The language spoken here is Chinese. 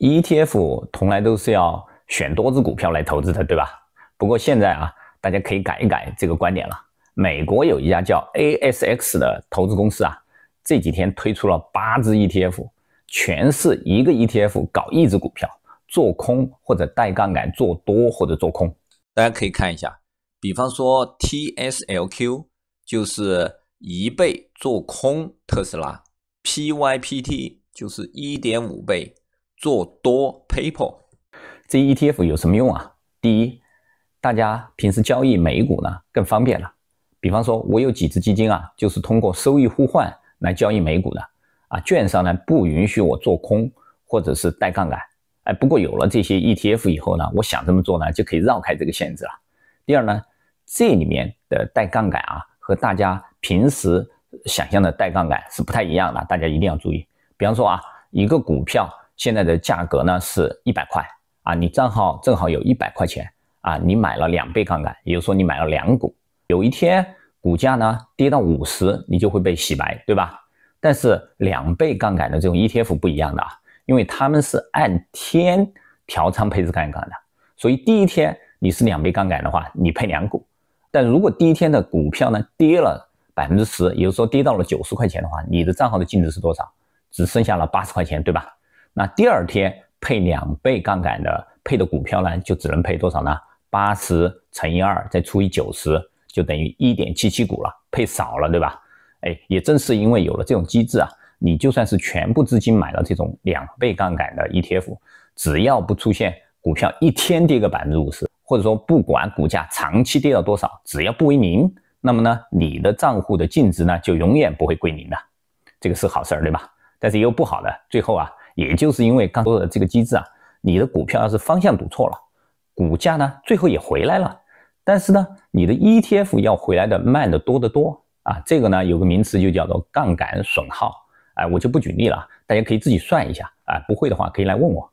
ETF 从来都是要选多只股票来投资的，对吧？不过现在啊，大家可以改一改这个观点了。美国有一家叫 ASX 的投资公司啊，这几天推出了八只 ETF，全是一个 ETF 搞一只股票，做空或者带杠杆做多或者做空。大家可以看一下，比方说 TSLQ 就是一倍做空特斯拉，PYPT 就是一点五倍。做多 paper，这 ETF 有什么用啊？第一，大家平时交易美股呢更方便了。比方说，我有几只基金啊，就是通过收益互换来交易美股的啊。券商呢不允许我做空或者是带杠杆，哎，不过有了这些 ETF 以后呢，我想这么做呢，就可以绕开这个限制了。第二呢，这里面的带杠杆啊，和大家平时想象的带杠杆是不太一样的，大家一定要注意。比方说啊，一个股票。现在的价格呢是一百块啊，你账号正好有一百块钱啊，你买了两倍杠杆，也就是说你买了两股。有一天股价呢跌到五十，你就会被洗白，对吧？但是两倍杠杆的这种 ETF 不一样的，啊，因为他们是按天调仓配置杠杆的，所以第一天你是两倍杠杆的话，你配两股。但如果第一天的股票呢跌了百分之十，也就是说跌到了九十块钱的话，你的账号的净值是多少？只剩下了八十块钱，对吧？那第二天配两倍杠杆的配的股票呢，就只能配多少呢？八十乘以二再除以九十，就等于一点七七股了，配少了，对吧？哎，也正是因为有了这种机制啊，你就算是全部资金买了这种两倍杠杆的 ETF，只要不出现股票一天跌个百分之五十，或者说不管股价长期跌到多少，只要不为零，那么呢，你的账户的净值呢就永远不会归零的，这个是好事儿，对吧？但是也有不好的，最后啊。也就是因为刚说的这个机制啊，你的股票要是方向赌错了，股价呢最后也回来了，但是呢，你的 ETF 要回来的慢的多得多啊。这个呢有个名词就叫做杠杆损耗，哎，我就不举例了，大家可以自己算一下啊，不会的话可以来问我。